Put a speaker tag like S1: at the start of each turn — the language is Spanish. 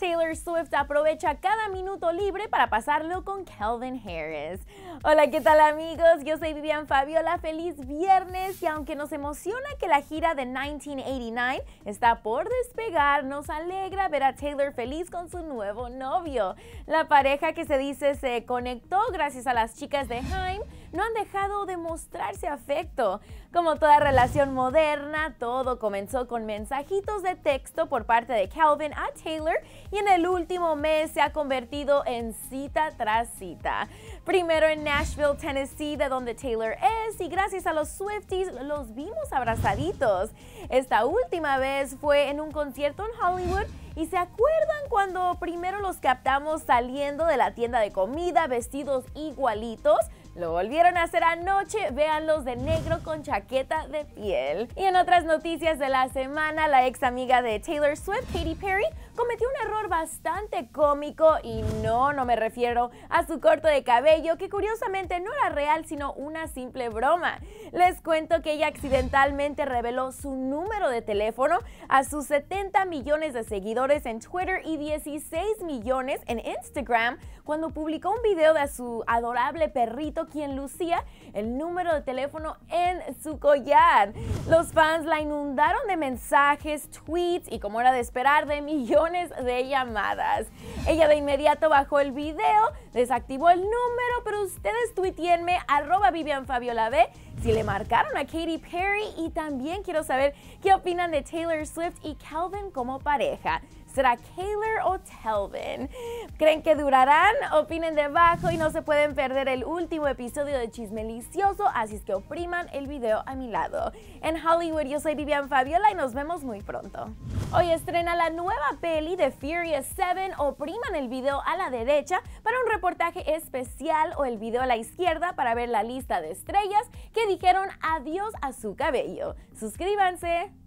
S1: Taylor Swift aprovecha cada minuto libre para pasarlo con Calvin Harris. Hola, ¿qué tal amigos? Yo soy Vivian Fabiola, feliz viernes y aunque nos emociona que la gira de 1989 está por despegar, nos alegra ver a Taylor feliz con su nuevo novio. La pareja que se dice se conectó gracias a las chicas de Haim no han dejado de mostrarse afecto. Como toda relación moderna, todo comenzó con mensajitos de texto por parte de Calvin a Taylor y en el último mes se ha convertido en cita tras cita. Primero en Nashville, Tennessee, de donde Taylor es, y gracias a los Swifties los vimos abrazaditos. Esta última vez fue en un concierto en Hollywood ¿Y se acuerdan cuando primero los captamos saliendo de la tienda de comida vestidos igualitos? Lo volvieron a hacer anoche, véanlos de negro con chaqueta de piel. Y en otras noticias de la semana, la ex amiga de Taylor Swift, Katy Perry, cometió un error bastante cómico y no, no me refiero a su corto de cabello, que curiosamente no era real, sino una simple broma. Les cuento que ella accidentalmente reveló su número de teléfono a sus 70 millones de seguidores en Twitter y 16 millones en Instagram cuando publicó un video de su adorable perrito quien lucía el número de teléfono en su collar. Los fans la inundaron de mensajes, tweets y como era de esperar, de millones de llamadas. Ella de inmediato bajó el video, desactivó el número, pero ustedes tuiteenme arroba Vivian Fabiola B si le marcaron a Katy Perry y también quiero saber qué opinan de Taylor Swift y Calvin como pareja. ¿Será Taylor o Telvin? ¿Creen que durarán? Opinen debajo y no se pueden perder el último episodio de Chismelicioso, así es que opriman el video a mi lado. En Hollywood yo soy Vivian Fabiola y nos vemos muy pronto. Hoy estrena la nueva peli de Furious 7, el video a la derecha para un reportaje especial o el video a la izquierda para ver la lista de estrellas que dijeron adiós a su cabello. Suscríbanse.